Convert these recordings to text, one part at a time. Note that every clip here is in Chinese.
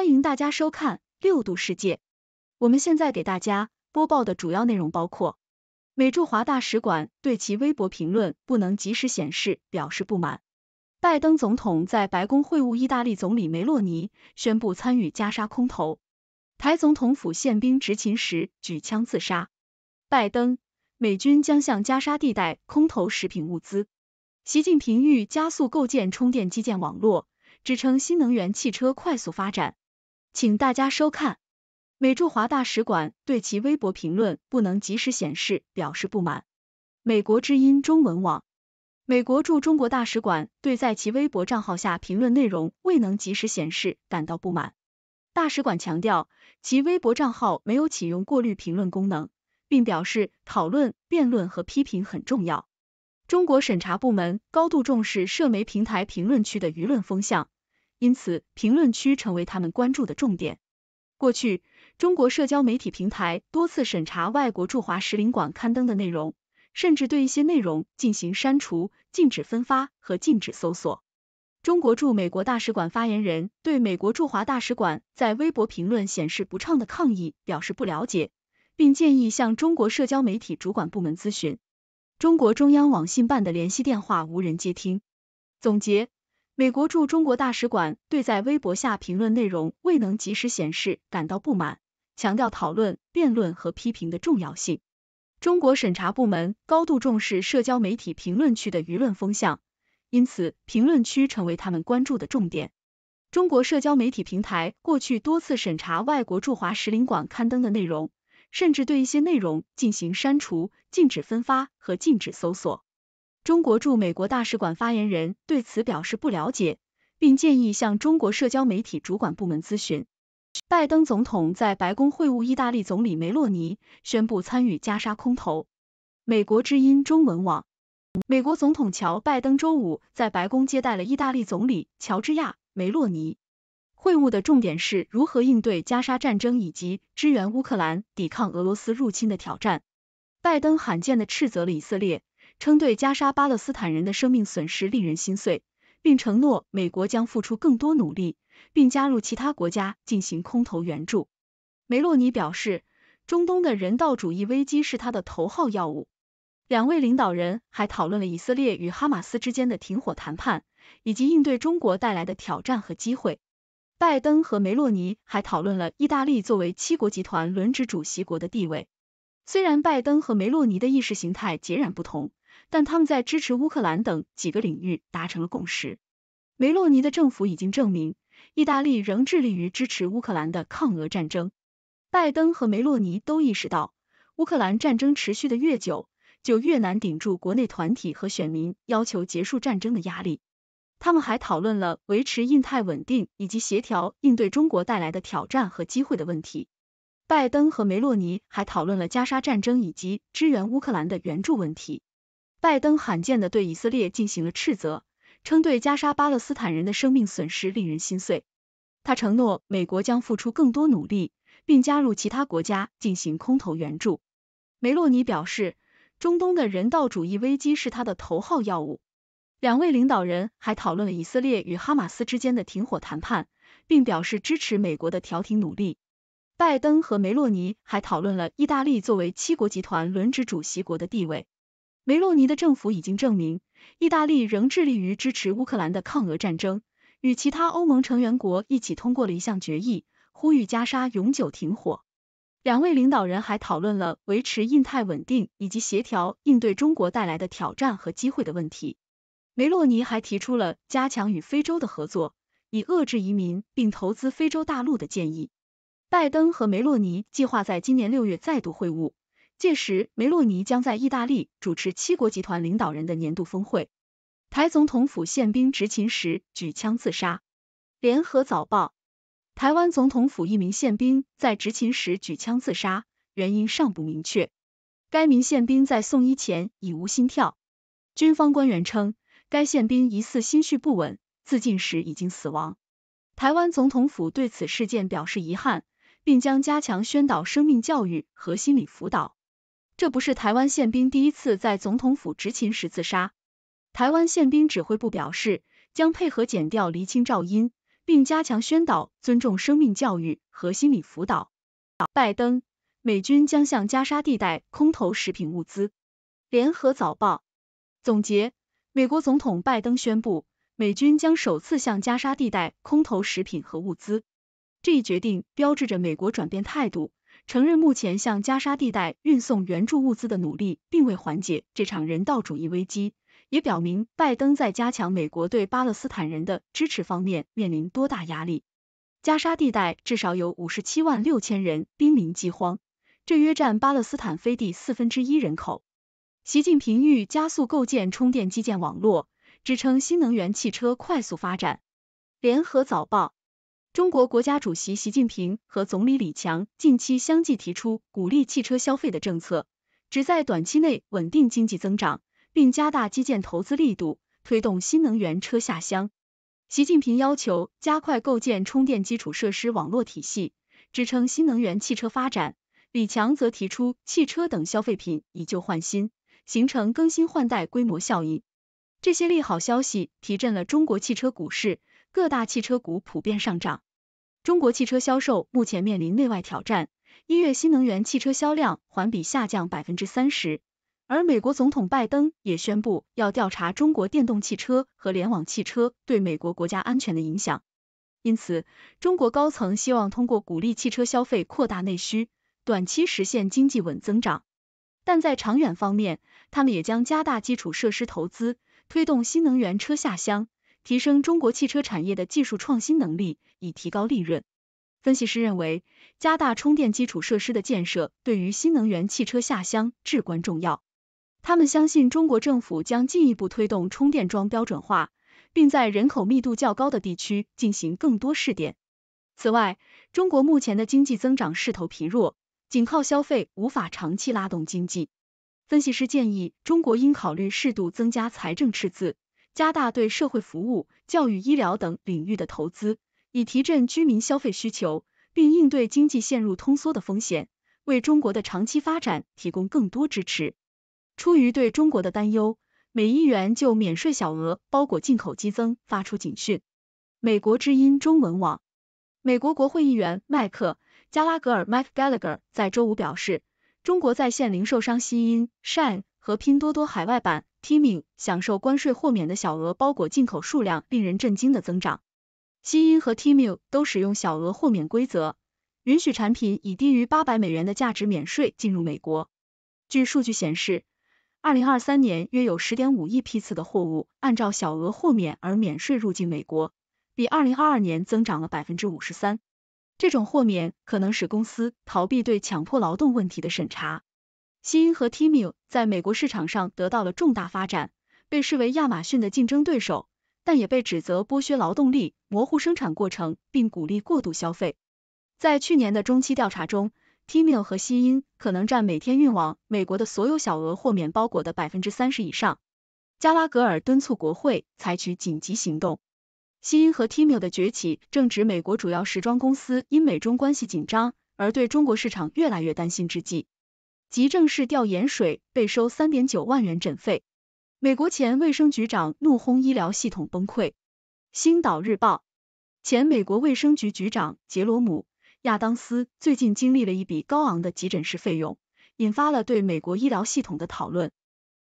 欢迎大家收看《六度世界》。我们现在给大家播报的主要内容包括：美驻华大使馆对其微博评论不能及时显示表示不满；拜登总统在白宫会晤意大利总理梅洛尼，宣布参与加沙空投；台总统府宪兵执勤时举枪自杀；拜登美军将向加沙地带空投食品物资；习近平欲加速构建充电基建网络，支撑新能源汽车快速发展。请大家收看，美驻华大使馆对其微博评论不能及时显示表示不满。美国之音中文网，美国驻中国大使馆对在其微博账号下评论内容未能及时显示感到不满。大使馆强调，其微博账号没有启用过滤评论功能，并表示讨论、辩论和批评很重要。中国审查部门高度重视社媒平台评论区的舆论风向。因此，评论区成为他们关注的重点。过去，中国社交媒体平台多次审查外国驻华使领馆刊登的内容，甚至对一些内容进行删除、禁止分发和禁止搜索。中国驻美国大使馆发言人对美国驻华大使馆在微博评论显示不畅的抗议表示不了解，并建议向中国社交媒体主管部门咨询。中国中央网信办的联系电话无人接听。总结。美国驻中国大使馆对在微博下评论内容未能及时显示感到不满，强调讨论、辩论和批评的重要性。中国审查部门高度重视社交媒体评论区的舆论风向，因此评论区成为他们关注的重点。中国社交媒体平台过去多次审查外国驻华使领馆刊登的内容，甚至对一些内容进行删除、禁止分发和禁止搜索。中国驻美国大使馆发言人对此表示不了解，并建议向中国社交媒体主管部门咨询。拜登总统在白宫会晤意大利总理梅洛尼，宣布参与加沙空投。美国之音中文网，美国总统乔拜登周五在白宫接待了意大利总理乔治亚梅洛尼。会晤的重点是如何应对加沙战争以及支援乌克兰抵抗俄罗斯入侵的挑战。拜登罕见的斥责了以色列。称对加沙巴勒斯坦人的生命损失令人心碎，并承诺美国将付出更多努力，并加入其他国家进行空投援助。梅洛尼表示，中东的人道主义危机是他的头号要务。两位领导人还讨论了以色列与哈马斯之间的停火谈判，以及应对中国带来的挑战和机会。拜登和梅洛尼还讨论了意大利作为七国集团轮值主席国的地位。虽然拜登和梅洛尼的意识形态截然不同。但他们在支持乌克兰等几个领域达成了共识。梅洛尼的政府已经证明，意大利仍致力于支持乌克兰的抗俄战争。拜登和梅洛尼都意识到，乌克兰战争持续的越久，就越难顶住国内团体和选民要求结束战争的压力。他们还讨论了维持印太稳定以及协调应对中国带来的挑战和机会的问题。拜登和梅洛尼还讨论了加沙战争以及支援乌克兰的援助问题。拜登罕见的对以色列进行了斥责，称对加沙巴勒斯坦人的生命损失令人心碎。他承诺美国将付出更多努力，并加入其他国家进行空投援助。梅洛尼表示，中东的人道主义危机是他的头号要务。两位领导人还讨论了以色列与哈马斯之间的停火谈判，并表示支持美国的调停努力。拜登和梅洛尼还讨论了意大利作为七国集团轮值主席国的地位。梅洛尼的政府已经证明，意大利仍致力于支持乌克兰的抗俄战争，与其他欧盟成员国一起通过了一项决议，呼吁加沙永久停火。两位领导人还讨论了维持印太稳定以及协调应对中国带来的挑战和机会的问题。梅洛尼还提出了加强与非洲的合作，以遏制移民并投资非洲大陆的建议。拜登和梅洛尼计划在今年六月再度会晤。届时，梅洛尼将在意大利主持七国集团领导人的年度峰会。台总统府宪兵执勤时举枪自杀。联合早报：台湾总统府一名宪兵在执勤时举枪自杀，原因尚不明确。该名宪兵在送医前已无心跳。军方官员称，该宪兵疑似心绪不稳，自尽时已经死亡。台湾总统府对此事件表示遗憾，并将加强宣导生命教育和心理辅导。这不是台湾宪兵第一次在总统府执勤时自杀。台湾宪兵指挥部表示，将配合剪掉、厘清噪音，并加强宣导尊重生命教育和心理辅导。拜登，美军将向加沙地带空投食品物资。联合早报总结：美国总统拜登宣布，美军将首次向加沙地带空投食品和物资。这一决定标志着美国转变态度。承认目前向加沙地带运送援助物资的努力并未缓解这场人道主义危机，也表明拜登在加强美国对巴勒斯坦人的支持方面面临多大压力。加沙地带至少有五十七万六千人濒临饥荒，这约占巴勒斯坦非地四分之一人口。习近平欲加速构建充电基建网络，支撑新能源汽车快速发展。联合早报。中国国家主席习近平和总理李强近期相继提出鼓励汽车消费的政策，旨在短期内稳定经济增长，并加大基建投资力度，推动新能源车下乡。习近平要求加快构建充电基础设施网络体系，支撑新能源汽车发展。李强则提出汽车等消费品以旧换新，形成更新换代规模效应。这些利好消息提振了中国汽车股市。各大汽车股普遍上涨。中国汽车销售目前面临内外挑战，一月新能源汽车销量环比下降百分之三十。而美国总统拜登也宣布要调查中国电动汽车和联网汽车对美国国家安全的影响。因此，中国高层希望通过鼓励汽车消费扩大内需，短期实现经济稳增长。但在长远方面，他们也将加大基础设施投资，推动新能源车下乡。提升中国汽车产业的技术创新能力，以提高利润。分析师认为，加大充电基础设施的建设对于新能源汽车下乡至关重要。他们相信中国政府将进一步推动充电桩标准化，并在人口密度较高的地区进行更多试点。此外，中国目前的经济增长势头疲弱，仅靠消费无法长期拉动经济。分析师建议，中国应考虑适度增加财政赤字。加大对社会服务、教育、医疗等领域的投资，以提振居民消费需求，并应对经济陷入通缩的风险，为中国的长期发展提供更多支持。出于对中国的担忧，美议员就免税小额包裹进口激增发出警讯。美国之音中文网，美国国会议员麦克·加拉格尔 （Mike Gallagher） 在周五表示，中国在线零售商新音 （Shine） 和拼多多海外版。Timu 享受关税豁免的小额包裹进口数量令人震惊的增长。基因和 Timu 都使用小额豁免规则，允许产品以低于八百美元的价值免税进入美国。据数据显示，二零二三年约有十点五亿批次的货物按照小额豁免而免税入境美国，比二零二二年增长了百分之五十三。这种豁免可能使公司逃避对强迫劳动问题的审查。西恩和 Timu 在美国市场上得到了重大发展，被视为亚马逊的竞争对手，但也被指责剥削劳动力、模糊生产过程，并鼓励过度消费。在去年的中期调查中，Timu 和西音可能占每天运往美国的所有小额豁免包裹的百分之三十以上。加拉格尔敦促国会采取紧急行动。西音和 Timu 的崛起正值美国主要时装公司因美中关系紧张而对中国市场越来越担心之际。急症室吊盐水被收3.9万元诊费，美国前卫生局长怒轰医疗系统崩溃。《星岛日报》前美国卫生局局长杰罗姆·亚当斯最近经历了一笔高昂的急诊室费用，引发了对美国医疗系统的讨论。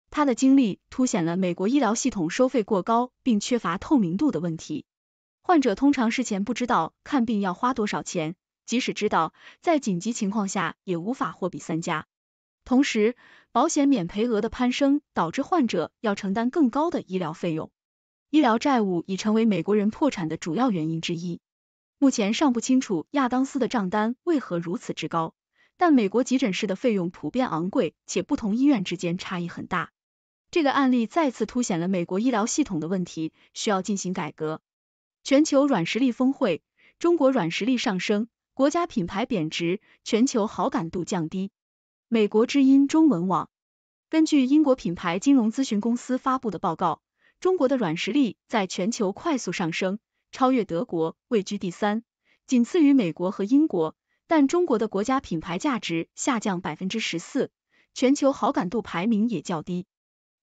他的经历凸显了美国医疗系统收费过高并缺乏透明度的问题。患者通常事前不知道看病要花多少钱，即使知道，在紧急情况下也无法货比三家。同时，保险免赔额的攀升导致患者要承担更高的医疗费用，医疗债务已成为美国人破产的主要原因之一。目前尚不清楚亚当斯的账单为何如此之高，但美国急诊室的费用普遍昂贵，且不同医院之间差异很大。这个案例再次凸显了美国医疗系统的问题，需要进行改革。全球软实力峰会，中国软实力上升，国家品牌贬值，全球好感度降低。美国之音中文网根据英国品牌金融咨询公司发布的报告，中国的软实力在全球快速上升，超越德国位居第三，仅次于美国和英国。但中国的国家品牌价值下降百分之十四，全球好感度排名也较低。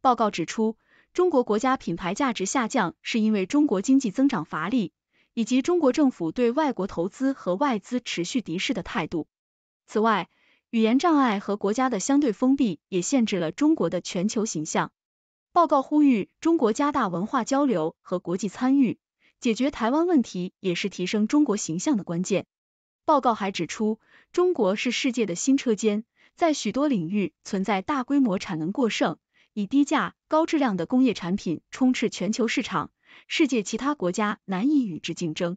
报告指出，中国国家品牌价值下降是因为中国经济增长乏力，以及中国政府对外国投资和外资持续敌视的态度。此外，语言障碍和国家的相对封闭也限制了中国的全球形象。报告呼吁中国加大文化交流和国际参与，解决台湾问题也是提升中国形象的关键。报告还指出，中国是世界的新车间，在许多领域存在大规模产能过剩，以低价、高质量的工业产品充斥全球市场，世界其他国家难以与之竞争。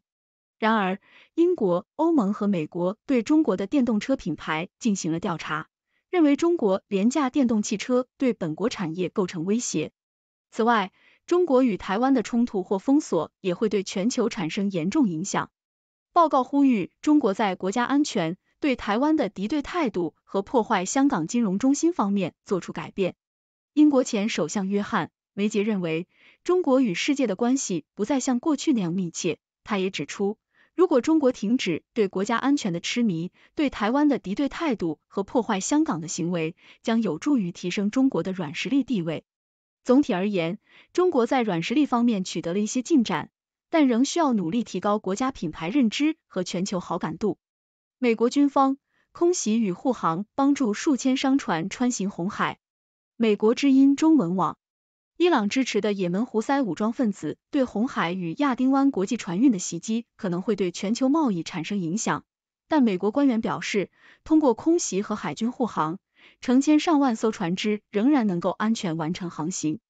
然而，英国、欧盟和美国对中国的电动车品牌进行了调查，认为中国廉价电动汽车对本国产业构成威胁。此外，中国与台湾的冲突或封锁也会对全球产生严重影响。报告呼吁中国在国家安全、对台湾的敌对态度和破坏香港金融中心方面做出改变。英国前首相约翰·梅杰认为，中国与世界的关系不再像过去那样密切。他也指出。如果中国停止对国家安全的痴迷、对台湾的敌对态度和破坏香港的行为，将有助于提升中国的软实力地位。总体而言，中国在软实力方面取得了一些进展，但仍需要努力提高国家品牌认知和全球好感度。美国军方空袭与护航帮助数千商船穿行红海。美国之音中文网。伊朗支持的也门胡塞武装分子对红海与亚丁湾国际船运的袭击可能会对全球贸易产生影响，但美国官员表示，通过空袭和海军护航，成千上万艘船只仍然能够安全完成航行。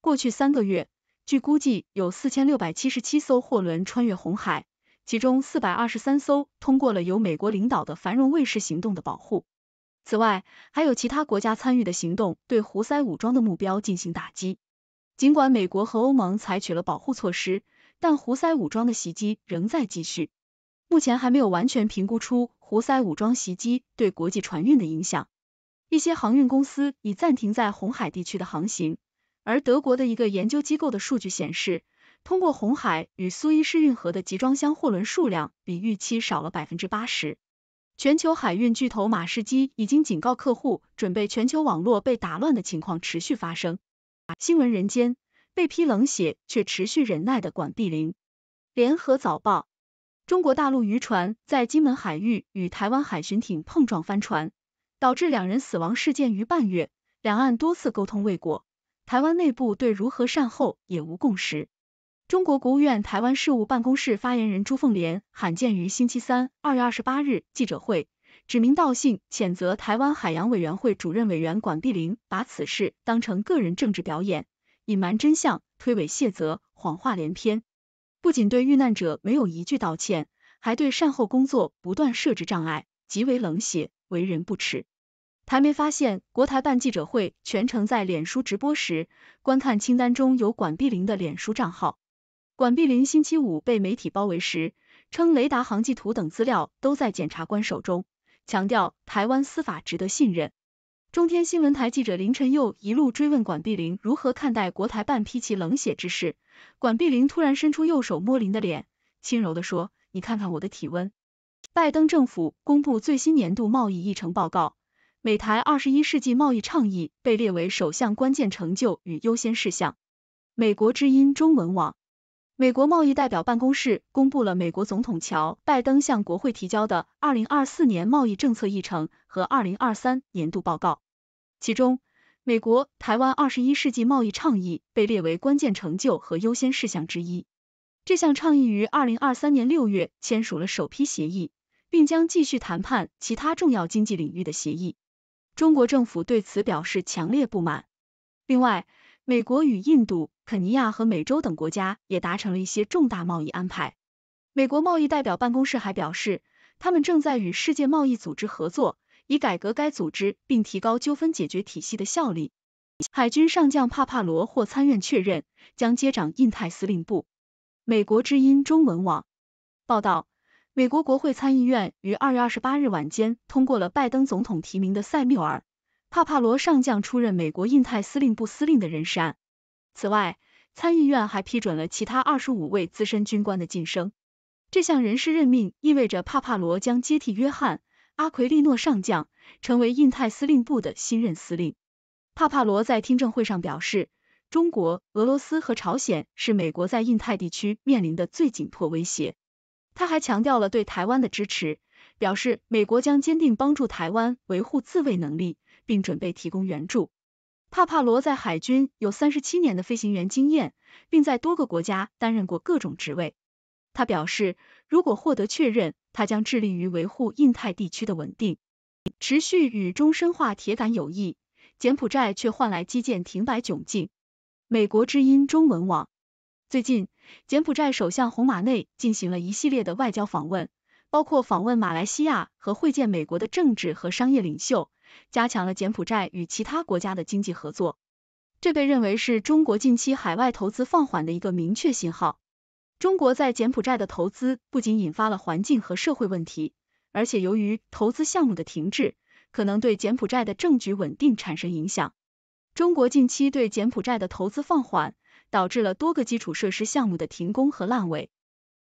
过去三个月，据估计有四千六百七十七艘货轮穿越红海，其中四百二十三艘通过了由美国领导的“繁荣卫士”行动的保护。此外，还有其他国家参与的行动对胡塞武装的目标进行打击。尽管美国和欧盟采取了保护措施，但胡塞武装的袭击仍在继续。目前还没有完全评估出胡塞武装袭击对国际船运的影响。一些航运公司已暂停在红海地区的航行，而德国的一个研究机构的数据显示，通过红海与苏伊士运河的集装箱货轮数量比预期少了百分之八十。全球海运巨头马士基已经警告客户，准备全球网络被打乱的情况持续发生。新闻人间被批冷血，却持续忍耐的管碧玲。联合早报：中国大陆渔船在金门海域与台湾海巡艇碰撞翻船，导致两人死亡事件于半月，两岸多次沟通未果，台湾内部对如何善后也无共识。中国国务院台湾事务办公室发言人朱凤莲罕见于星期三（二月二十八日）记者会。指名道姓谴责台湾海洋委员会主任委员管碧玲，把此事当成个人政治表演，隐瞒真相，推诿卸责，谎话连篇。不仅对遇难者没有一句道歉，还对善后工作不断设置障碍，极为冷血，为人不耻。台媒发现，国台办记者会全程在脸书直播时，观看清单中有管碧玲的脸书账号。管碧玲星期五被媒体包围时，称雷达航迹图等资料都在检察官手中。强调台湾司法值得信任。中天新闻台记者林晨佑一路追问管碧玲如何看待国台办批其冷血之事，管碧玲突然伸出右手摸林的脸，轻柔的说：“你看看我的体温。”拜登政府公布最新年度贸易议程报告，美台二十一世纪贸易倡议被列为首相关键成就与优先事项。美国之音中文网。美国贸易代表办公室公布了美国总统乔·拜登向国会提交的2024年贸易政策议程和2023年度报告，其中美国台湾21世纪贸易倡议被列为关键成就和优先事项之一。这项倡议于2023年6月签署了首批协议，并将继续谈判其他重要经济领域的协议。中国政府对此表示强烈不满。另外，美国与印度。肯尼亚和美洲等国家也达成了一些重大贸易安排。美国贸易代表办公室还表示，他们正在与世界贸易组织合作，以改革该组织并提高纠纷解决体系的效力。海军上将帕帕罗获参院确认，将接掌印太司令部。美国之音中文网报道，美国国会参议院于二月二十八日晚间通过了拜登总统提名的塞缪尔·帕帕罗上将出任美国印太司令部司令的人事案。此外，参议院还批准了其他二十五位资深军官的晋升。这项人事任命意味着帕帕罗将接替约翰·阿奎利诺上将，成为印太司令部的新任司令。帕帕罗在听证会上表示，中国、俄罗斯和朝鲜是美国在印太地区面临的最紧迫威胁。他还强调了对台湾的支持，表示美国将坚定帮助台湾维护自卫能力，并准备提供援助。帕帕罗在海军有三十七年的飞行员经验，并在多个国家担任过各种职位。他表示，如果获得确认，他将致力于维护印太地区的稳定，持续与中深化铁杆友谊。柬埔寨却换来基建停摆窘境。美国之音中文网。最近，柬埔寨首相洪马内进行了一系列的外交访问，包括访问马来西亚和会见美国的政治和商业领袖。加强了柬埔寨与其他国家的经济合作，这被认为是中国近期海外投资放缓的一个明确信号。中国在柬埔寨的投资不仅引发了环境和社会问题，而且由于投资项目的停滞，可能对柬埔寨的政局稳定产生影响。中国近期对柬埔寨的投资放缓，导致了多个基础设施项目的停工和烂尾，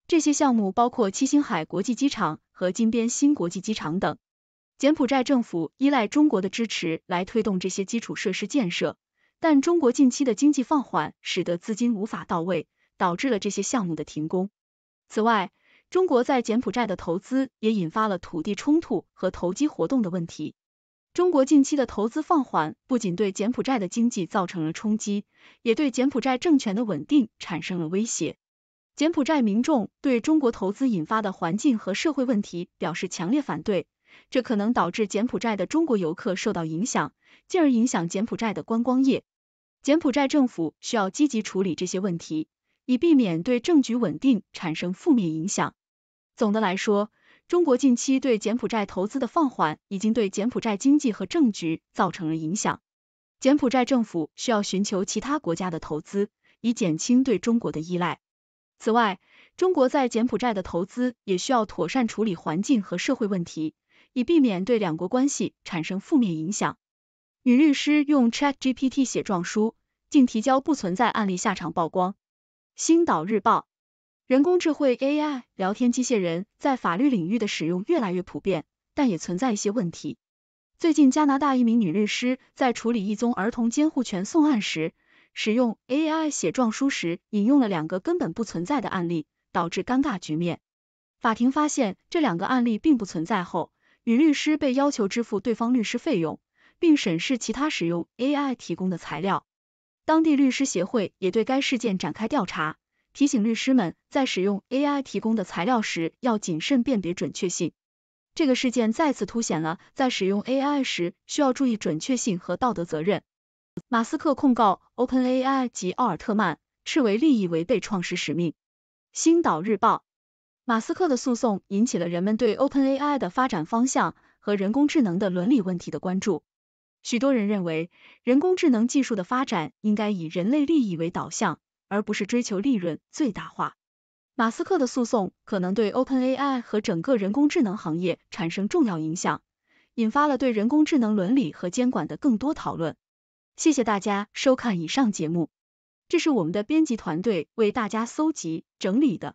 这些项目包括七星海国际机场和金边新国际机场等。柬埔寨政府依赖中国的支持来推动这些基础设施建设，但中国近期的经济放缓使得资金无法到位，导致了这些项目的停工。此外，中国在柬埔寨的投资也引发了土地冲突和投机活动的问题。中国近期的投资放缓不仅对柬埔寨的经济造成了冲击，也对柬埔寨政权的稳定产生了威胁。柬埔寨民众对中国投资引发的环境和社会问题表示强烈反对。这可能导致柬埔寨的中国游客受到影响，进而影响柬埔寨的观光业。柬埔寨政府需要积极处理这些问题，以避免对政局稳定产生负面影响。总的来说，中国近期对柬埔寨投资的放缓已经对柬埔寨经济和政局造成了影响。柬埔寨政府需要寻求其他国家的投资，以减轻对中国的依赖。此外，中国在柬埔寨的投资也需要妥善处理环境和社会问题。以避免对两国关系产生负面影响。女律师用 Chat GPT 写状书，竟提交不存在案例，下场曝光。星岛日报，人工智慧 AI 聊天机械人在法律领域的使用越来越普遍，但也存在一些问题。最近，加拿大一名女律师在处理一宗儿童监护权送案时，使用 AI 写状书时引用了两个根本不存在的案例，导致尴尬局面。法庭发现这两个案例并不存在后，与律师被要求支付对方律师费用，并审视其他使用 AI 提供的材料。当地律师协会也对该事件展开调查，提醒律师们在使用 AI 提供的材料时要谨慎辨别准确性。这个事件再次凸显了在使用 AI 时需要注意准确性和道德责任。马斯克控告 OpenAI 及奥尔特曼，视为利益违背创始使命。星岛日报。马斯克的诉讼引起了人们对 OpenAI 的发展方向和人工智能的伦理问题的关注。许多人认为，人工智能技术的发展应该以人类利益为导向，而不是追求利润最大化。马斯克的诉讼可能对 OpenAI 和整个人工智能行业产生重要影响，引发了对人工智能伦理和监管的更多讨论。谢谢大家收看以上节目，这是我们的编辑团队为大家搜集整理的。